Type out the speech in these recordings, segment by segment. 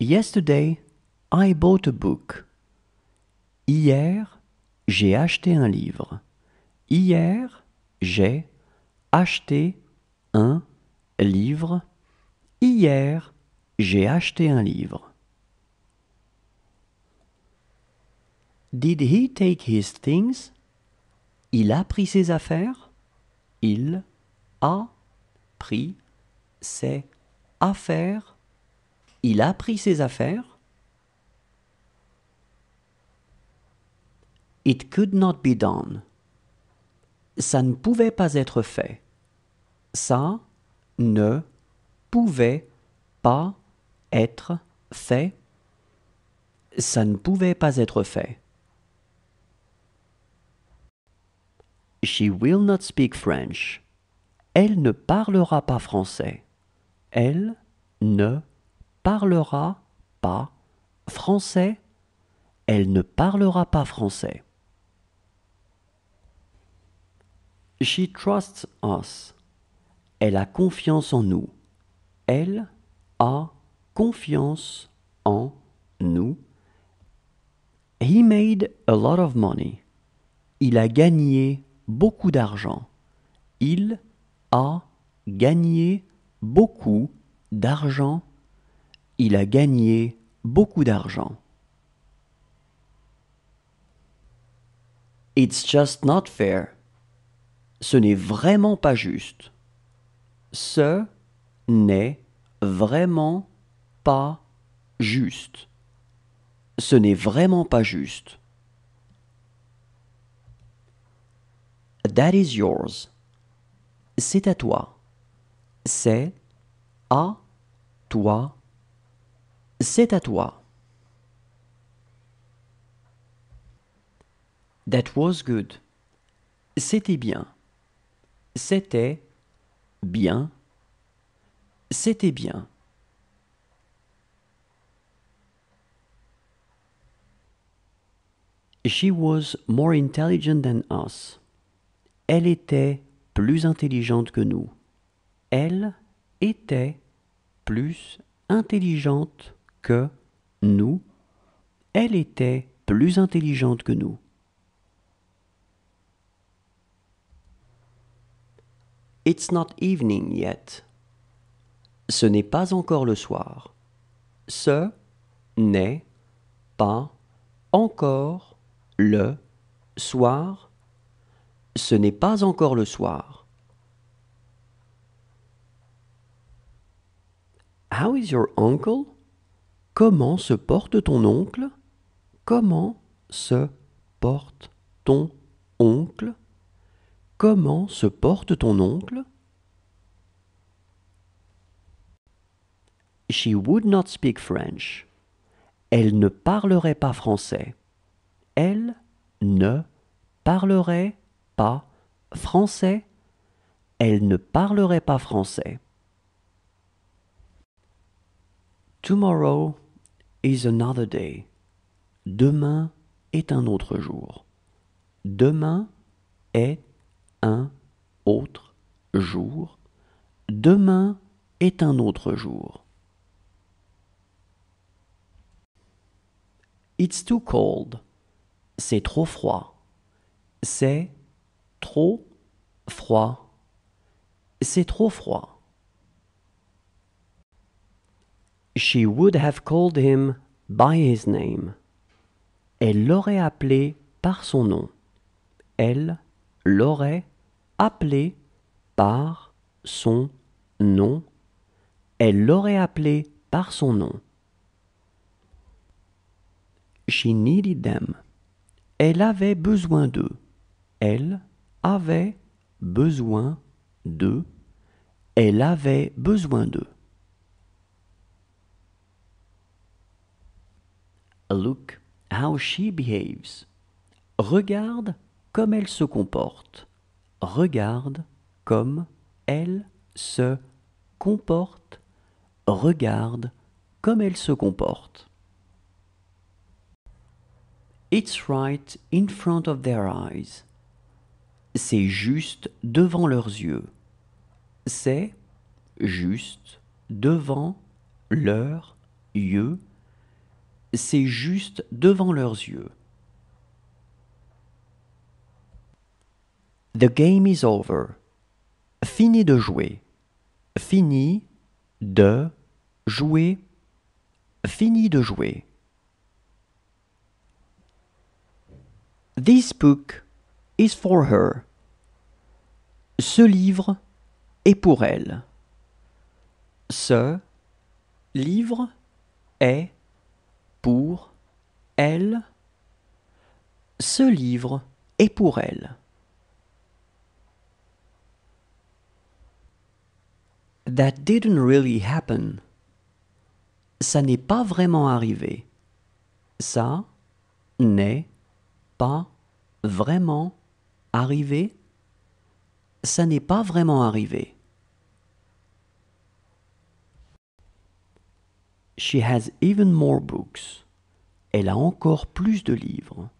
Yesterday, I bought a book. Hier, j'ai acheté un livre. Hier, j'ai acheté un livre. Hier, j'ai acheté un livre. Did he take his things? Il a pris ses affaires. Il a pris ses affaires il a pris ses affaires. It could not be done. Ça ne pouvait pas être fait. Ça ne pouvait pas être fait. Ça ne pouvait pas être fait. She will not speak French. Elle ne parlera pas français. Elle ne parlera pas français. Elle ne parlera pas français. She trusts us. Elle a confiance en nous. Elle a confiance en nous. He made a lot of money. Il a gagné beaucoup d'argent. Il a gagné beaucoup d'argent. Il a gagné beaucoup d'argent. It's just not fair. Ce n'est vraiment pas juste. Ce n'est vraiment pas juste. Ce n'est vraiment pas juste. That is yours. C'est à toi. C'est à toi c'est à toi. That was good. C'était bien. C'était bien. C'était bien. She was more intelligent than us. Elle était plus intelligente que nous. Elle était plus intelligente que nous, elle était plus intelligente que nous. It's not evening yet. Ce n'est pas encore le soir. Ce n'est pas encore le soir. Ce n'est pas encore le soir. How is your uncle? Comment se porte ton oncle Comment se porte ton oncle Comment se porte ton oncle She would not speak French. Elle ne parlerait pas français. Elle ne parlerait pas français. Elle ne parlerait pas français. Tomorrow is another day. Demain est un autre jour. Demain est un autre jour. Demain est un autre jour. It's too cold. C'est trop froid. C'est trop froid. C'est trop froid. She would have called him by his name. Elle l'aurait appelé par son nom. Elle l'aurait appelé par son nom. Elle l'aurait appelé par son nom. She needed them. Elle avait besoin d'eux. Elle avait besoin d'eux. Elle avait besoin d'eux. Look how she behaves. Regarde comme elle se comporte. Regarde comme elle se comporte. Regarde comme elle se comporte. It's right in front of their eyes. C'est juste devant leurs yeux. C'est juste devant leurs yeux c'est juste devant leurs yeux. The game is over. Fini de jouer. Fini de jouer. Fini de jouer. This book is for her. Ce livre est pour elle. Ce livre est pour elle, ce livre est pour elle. That didn't really happen. Ça n'est pas vraiment arrivé. Ça n'est pas vraiment arrivé. Ça n'est pas vraiment arrivé. She has even more books. Elle a encore plus de livres.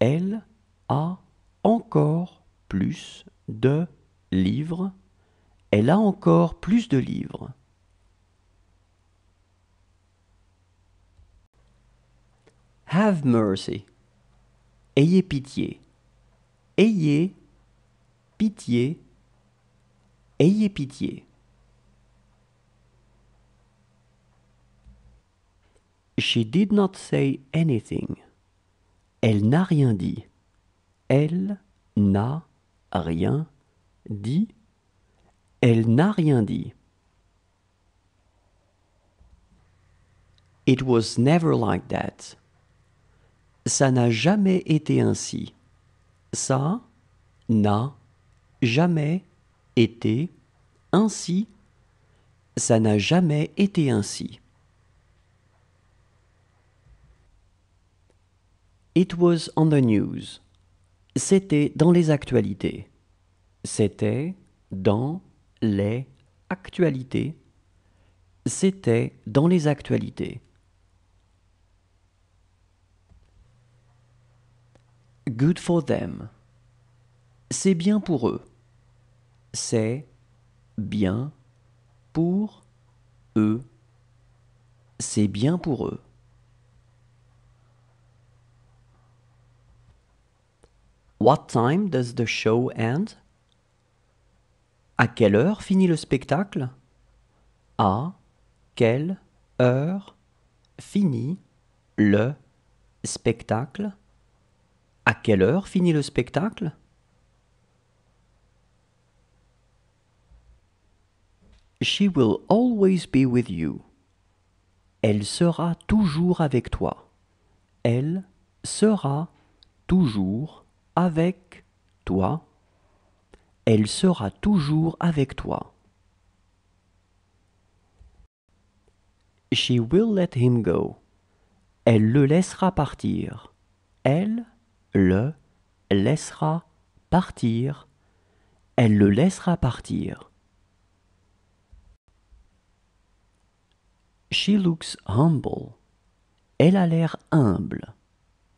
Elle a encore plus de livres. Elle a encore plus de livres. Have mercy. Ayez pitié. Ayez pitié. Ayez pitié. She did not say anything. Elle n'a rien dit. Elle n'a rien dit. Elle n'a rien dit. It was never like that. Ça n'a jamais été ainsi. Ça n'a jamais été ainsi. Ça n'a jamais été ainsi. It was on the news. C'était dans les actualités. C'était dans les actualités. C'était dans les actualités. Good for them. C'est bien pour eux. C'est bien pour eux. C'est bien pour eux. What time does the show end? À quelle heure finit le spectacle? À quelle heure finit le spectacle? À quelle heure finit le spectacle? She will always be with you. Elle sera toujours avec toi. Elle sera toujours avec toi, elle sera toujours avec toi. She will let him go. Elle le laissera partir. Elle le laissera partir. Elle le laissera partir. She looks humble. Elle a l'air humble.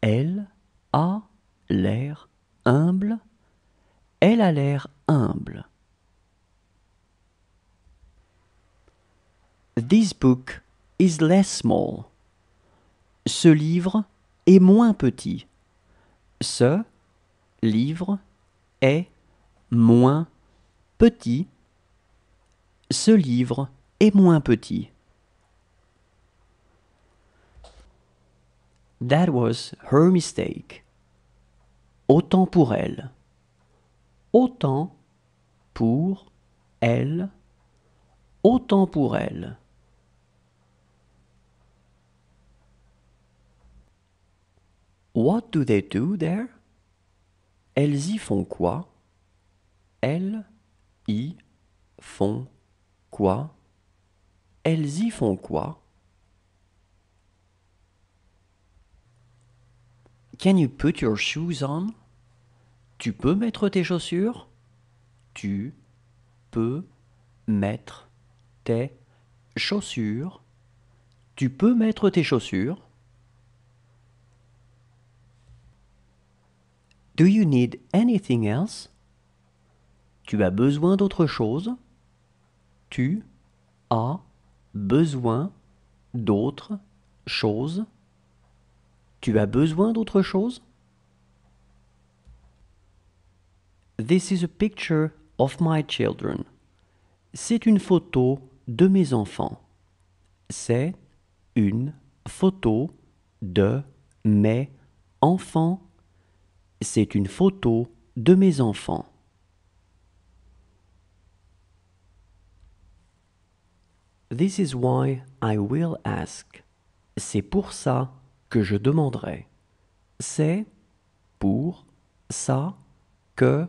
Elle a l'air humble, elle a l'air humble. This book is less small. Ce livre est moins petit. Ce livre est moins petit. Ce livre est moins petit. That was her mistake autant pour elle. Autant pour elle. Autant pour elle. What do they do there? Elles y font quoi? Elles y font quoi? Elles y font quoi? Can you put your shoes on? Tu peux mettre tes chaussures Tu peux mettre tes chaussures Tu peux mettre tes chaussures Do you need anything else Tu as besoin d'autre chose Tu as besoin d'autre chose Tu as besoin d'autre chose This is a picture of my children. C'est une photo de mes enfants. C'est une photo de mes enfants. C'est une photo de mes enfants. This is why I will ask. C'est pour ça que je demanderai. C'est pour ça que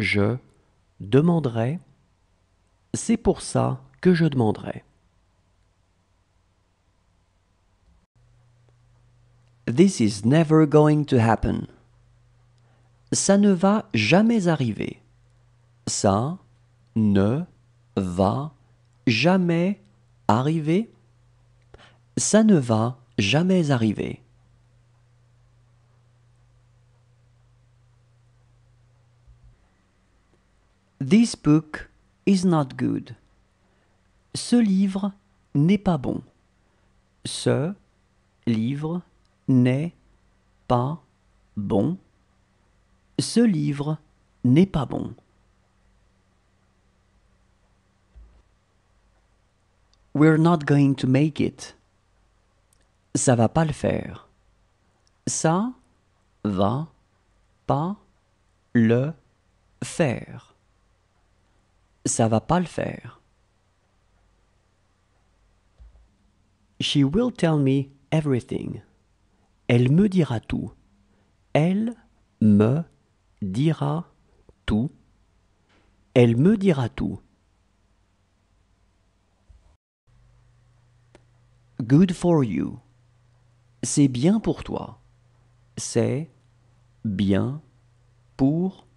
je demanderai, c'est pour ça que je demanderai. This is never going to happen. Ça ne va jamais arriver. Ça ne va jamais arriver. Ça ne va jamais arriver. This book is not good. Ce livre n'est pas bon. Ce livre n'est pas bon. Ce livre n'est pas bon. We're not going to make it. Ça va pas le faire. Ça va pas le faire. Ça va pas le faire. She will tell me everything. Elle me dira tout. Elle me dira tout. Elle me dira tout. Good for you. C'est bien pour toi. C'est bien pour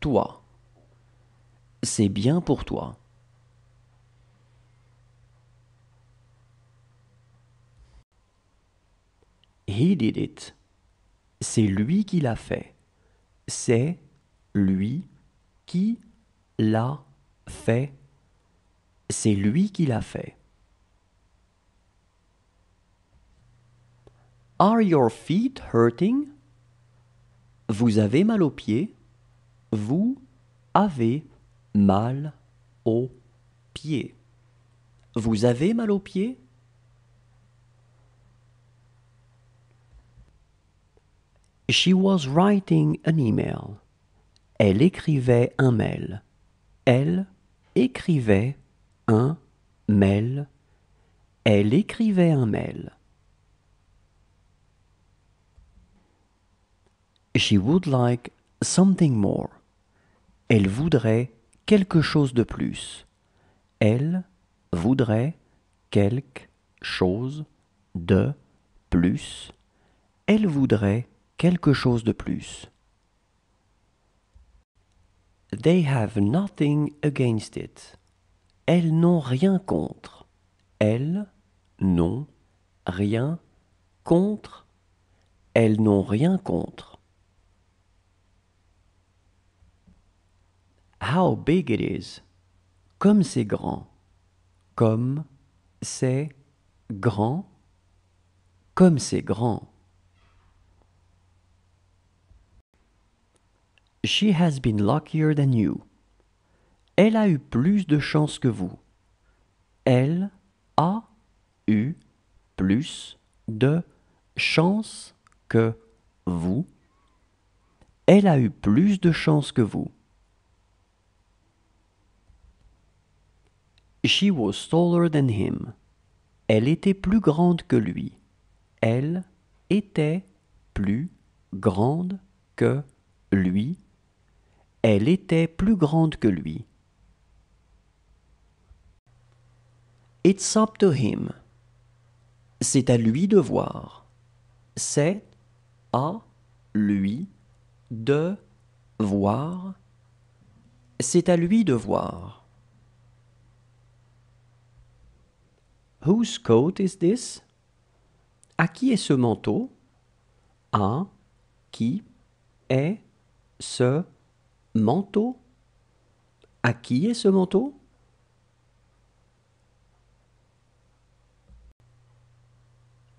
toi c'est bien pour toi. He did it. C'est lui qui l'a fait. C'est lui qui l'a fait. C'est lui qui l'a fait. Are your feet hurting? Vous avez mal aux pieds. Vous avez mal au pied. Vous avez mal au pied She was writing an email. Elle écrivait un mail. Elle écrivait un mail. Elle écrivait un mail. She would like something more. Elle voudrait quelque chose de plus. Elle voudrait quelque chose de plus. Elle voudrait quelque chose de plus. They have nothing against it. Elles n'ont rien contre. Elles n'ont rien contre. Elles n'ont rien contre. how big it is. Comme c'est grand. Comme c'est grand. Comme c'est grand. She has been luckier than you. Elle a eu plus de chance que vous. Elle a eu plus de chance que vous. Elle a eu plus de chance que vous. She was taller than him. Elle était plus grande que lui. Elle était plus grande que lui. Elle était plus grande que lui. It's up to him. C'est à lui de voir. C'est à lui de voir. C'est à lui de voir. Whose coat is this? À qui est ce manteau? À qui est ce manteau? À qui est ce manteau?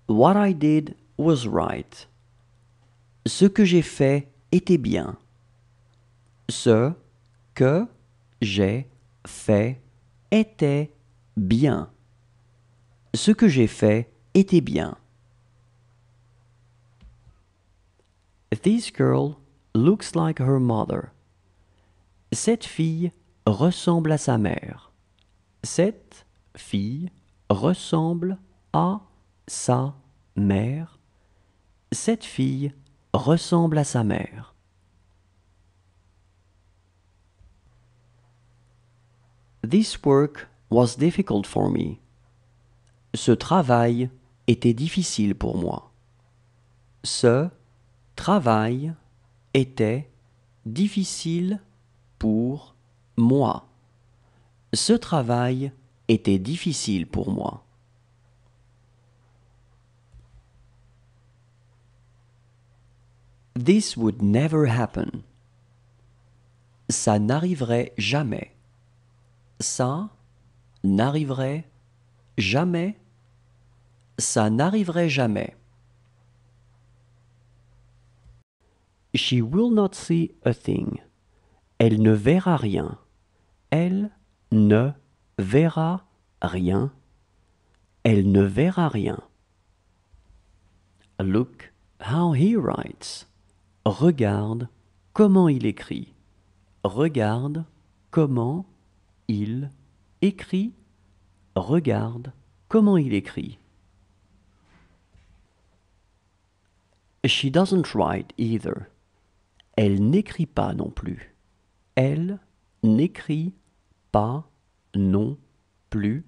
What I did was right. Ce que j'ai fait était bien. Ce que j'ai fait était bien ce que j'ai fait était bien. This girl looks like her mother. Cette fille ressemble à sa mère. Cette fille ressemble à sa mère. Cette fille ressemble à sa mère. This work was difficult for me. Ce travail était difficile pour moi. Ce travail était difficile pour moi. Ce travail était difficile pour moi. This would never happen. Ça n'arriverait jamais. Ça n'arriverait jamais, ça n'arriverait jamais. She will not see a thing. Elle ne verra rien. Elle ne verra rien. Elle ne verra rien. Look how he writes. Regarde comment il écrit. Regarde comment il écrit. Regarde comment il écrit. She doesn't write either. Elle n'écrit pas non plus. Elle n'écrit pas non plus.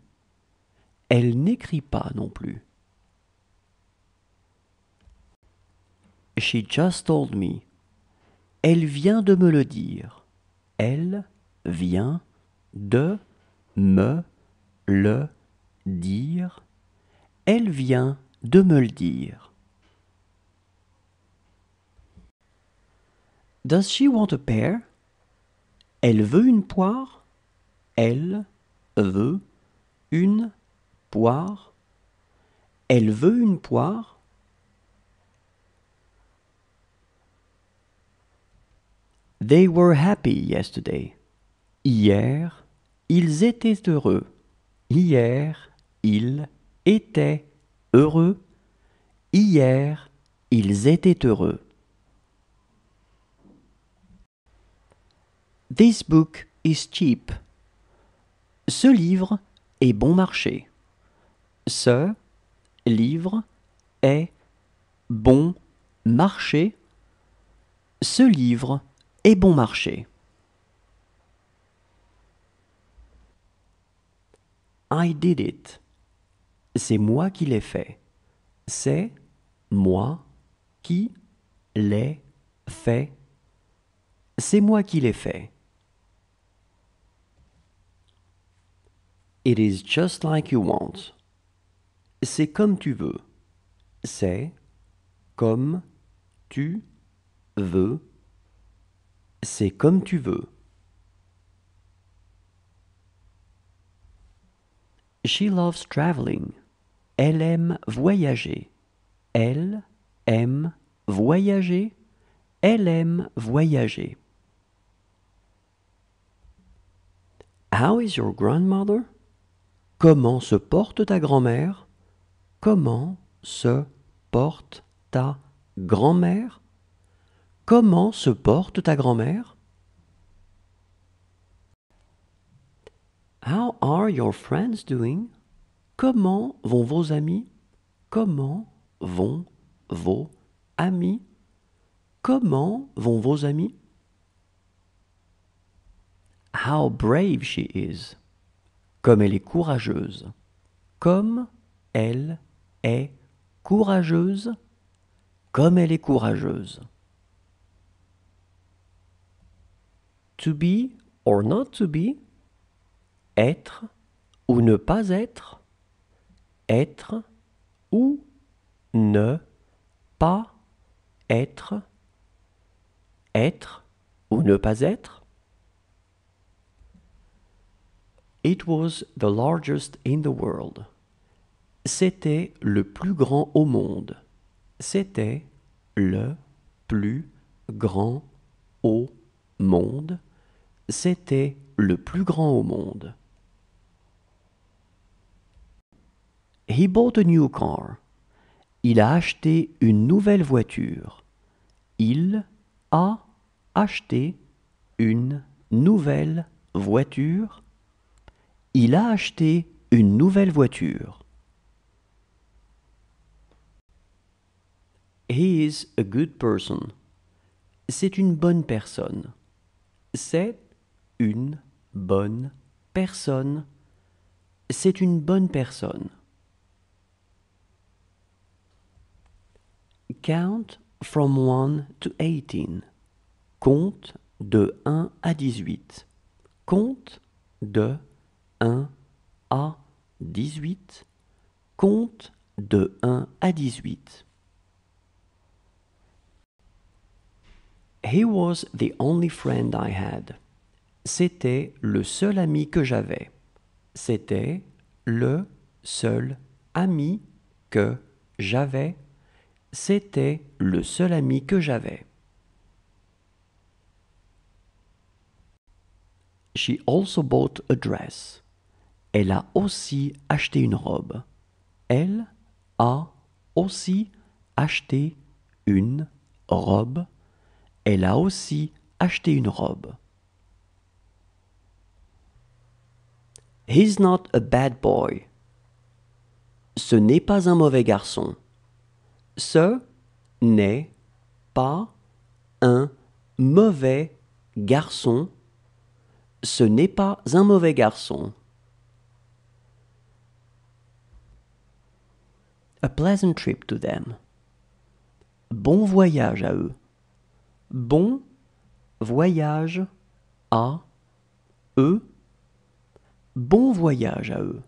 Elle n'écrit pas non plus. She just told me. Elle vient de me le dire. Elle vient de me le dire. Elle vient de me le dire. Does she want a pear? Elle veut une poire. Elle veut une poire. Elle veut une poire. They were happy yesterday. Hier, ils étaient heureux. Hier, ils étaient heureux. Hier, ils étaient heureux. This book is cheap. Ce livre est bon marché. Ce livre est bon marché. Ce livre est bon marché. I did it. C'est moi qui l'ai fait. C'est moi qui l'ai fait. C'est moi qui l'ai fait. It is just like you want. C'est comme tu veux. C'est comme tu veux. C'est comme tu veux. She loves traveling. Elle aime voyager. Elle aime voyager. Elle aime voyager. How is your grandmother? Comment se porte ta grand-mère? Comment se porte ta grand-mère? Comment se porte ta grand-mère? How are your friends doing? Comment vont vos amis? Comment vont vos amis? Comment vont vos amis? How brave she is. Comme elle est courageuse. Comme elle est courageuse. Comme elle est courageuse. To be or not to be être ou ne pas être Être ou ne pas être Être ou ne pas être It was the largest in the world. C'était le plus grand au monde. C'était le plus grand au monde. C'était le plus grand au monde. He bought a new car. Il a acheté une nouvelle voiture. Il a acheté une nouvelle voiture. Il a acheté une nouvelle voiture. He is a good person. C'est une bonne personne. C'est une bonne personne. C'est une bonne personne. Count from 1 to 18. Compte de 1 à 18. Compte de 1 à 18. Compte de 1 à 18. He was the only friend I had. C'était le seul ami que j'avais. C'était le seul ami que j'avais c'était le seul ami que j'avais. She also bought a dress. Elle a aussi acheté une robe. Elle a aussi acheté une robe. Elle a aussi acheté une robe. He's not a bad boy. Ce n'est pas un mauvais garçon. Ce n'est pas un mauvais garçon. Ce n'est pas un mauvais garçon. A pleasant trip to them. Bon voyage à eux. Bon voyage à eux. Bon voyage à eux.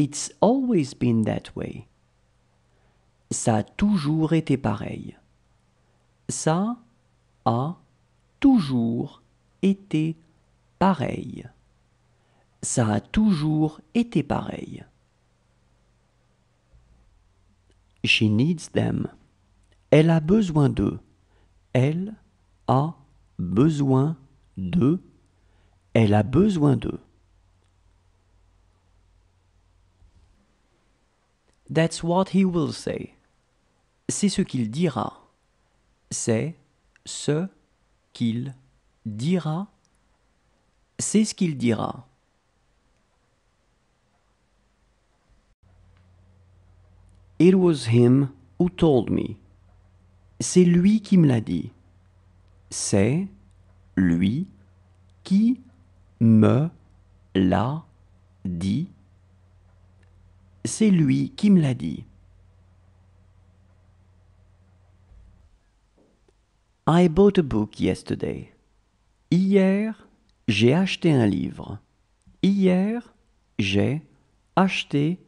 It's always been that way. Ça a toujours été pareil. Ça a toujours été pareil. Ça a toujours été pareil. She needs them. Elle a besoin d'eux. Elle a besoin d'eux. Elle a besoin d'eux. That's what he will say. C'est ce qu'il dira. C'est ce qu'il dira. C'est ce qu'il dira. It was him who told me. C'est lui qui me l'a dit. C'est lui qui me l'a dit. C'est lui qui me l'a dit. I bought a book yesterday. Hier, j'ai acheté un livre. Hier, j'ai acheté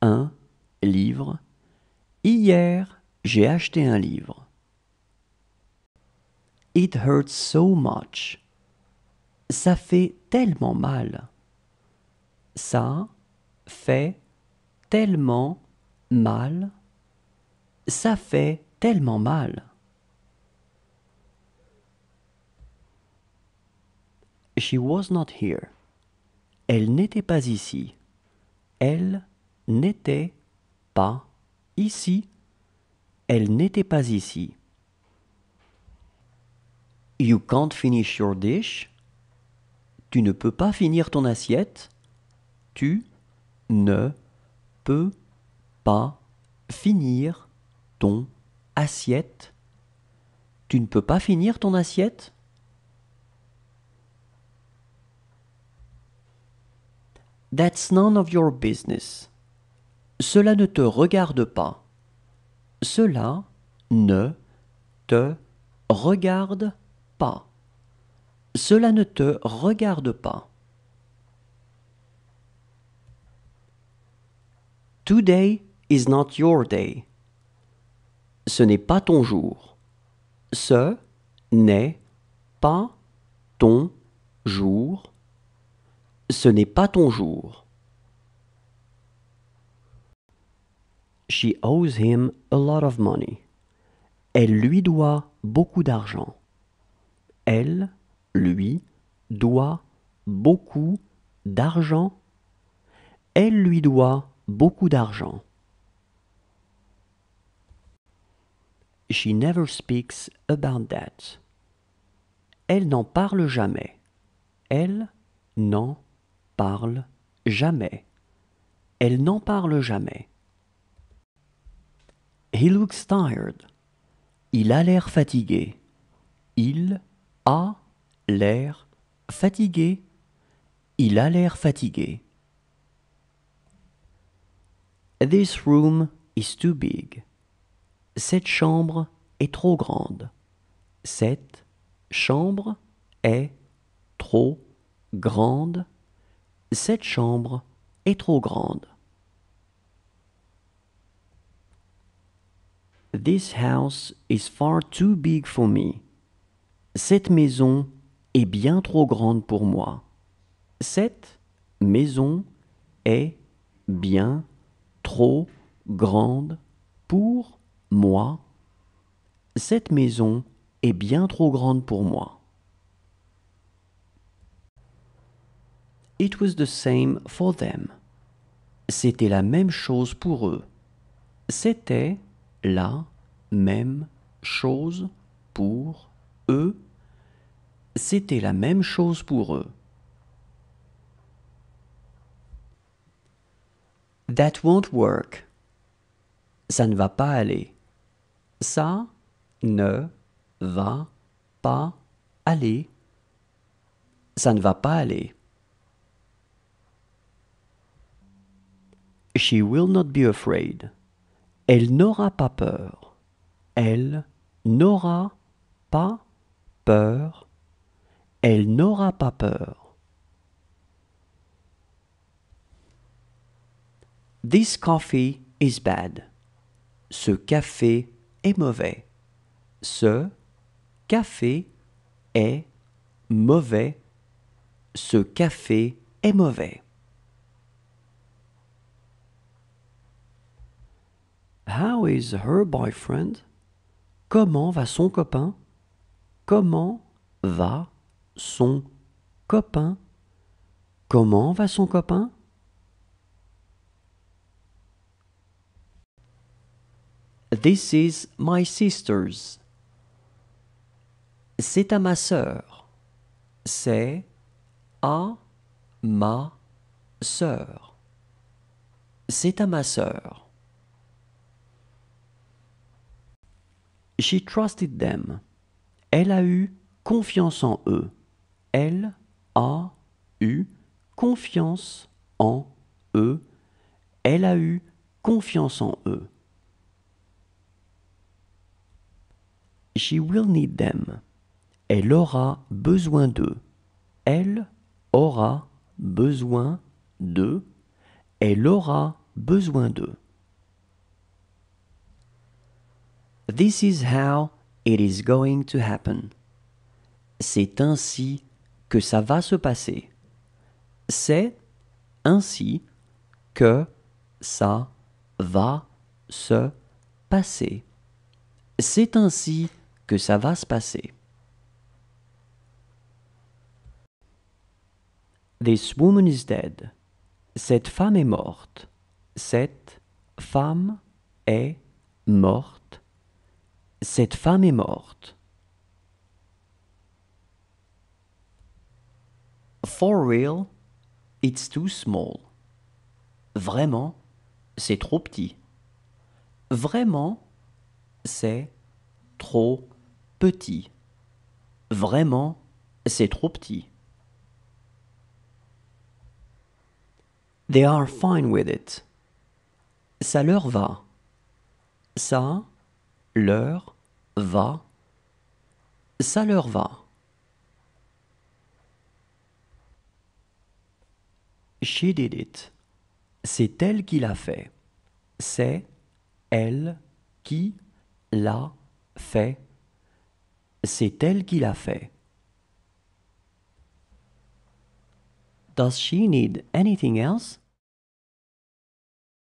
un livre. Hier, j'ai acheté un livre. It hurts so much. Ça fait tellement mal. Ça fait tellement mal, ça fait tellement mal. She was not here. Elle n'était pas ici. Elle n'était pas ici. Elle n'était pas ici. You can't finish your dish. Tu ne peux pas finir ton assiette. Tu ne peux pas finir ton assiette. Tu ne peux pas finir ton assiette That's none of your business. Cela ne te regarde pas. Cela ne te regarde pas. Cela ne te regarde pas. Today is not your day. Ce n'est pas ton jour. Ce n'est pas ton jour. Ce n'est pas ton jour. She owes him a lot of money. Elle lui doit beaucoup d'argent. Elle lui doit beaucoup d'argent. Elle lui doit beaucoup d'argent. She never speaks about that. Elle n'en parle jamais. Elle n'en parle jamais. Elle n'en parle jamais. He looks tired. Il a l'air fatigué. Il a l'air fatigué. Il a l'air fatigué. This room is too big. Cette chambre est trop grande. Cette chambre est trop grande. Cette chambre est trop grande. This house is far too big for me. Cette maison est bien trop grande pour moi. Cette maison est bien trop grande pour moi. Cette maison est bien trop grande pour moi. It was the same for them. C'était la même chose pour eux. C'était la même chose pour eux. C'était la même chose pour eux. That won't work. Ça ne va pas aller. Ça ne va pas aller. Ça ne va pas aller. She will not be afraid. Elle n'aura pas peur. Elle n'aura pas peur. Elle n'aura pas peur. This coffee is bad. Ce café est mauvais. Ce café est mauvais. Ce café est mauvais. How is her boyfriend? Comment va son copain? Comment va son copain? Comment va son copain? This is my sister's. C'est à ma sœur. C'est à ma sœur. C'est à ma sœur. She trusted them. Elle a eu confiance en eux. Elle a eu confiance en eux. Elle a eu confiance en eux. will need them. Elle aura besoin d'eux. Elle aura besoin d'eux. Elle aura besoin d'eux. This is how it is going to happen. C'est ainsi que ça va se passer. C'est ainsi que ça va se passer. C'est ainsi que ça va se passer. This woman is dead. Cette femme est morte. Cette femme est morte. Cette femme est morte. For real, it's too small. Vraiment, c'est trop petit. Vraiment, c'est trop petit. Vraiment, c'est trop petit. They are fine with it. Ça leur va. Ça leur va. Ça leur va. She did it. C'est elle qui l'a fait. C'est elle qui l'a fait c'est elle qui l'a fait. Does she need anything else?